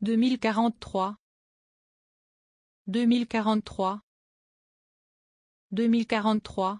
deux mille quarante-trois deux mille quarante-trois deux mille quarante-trois.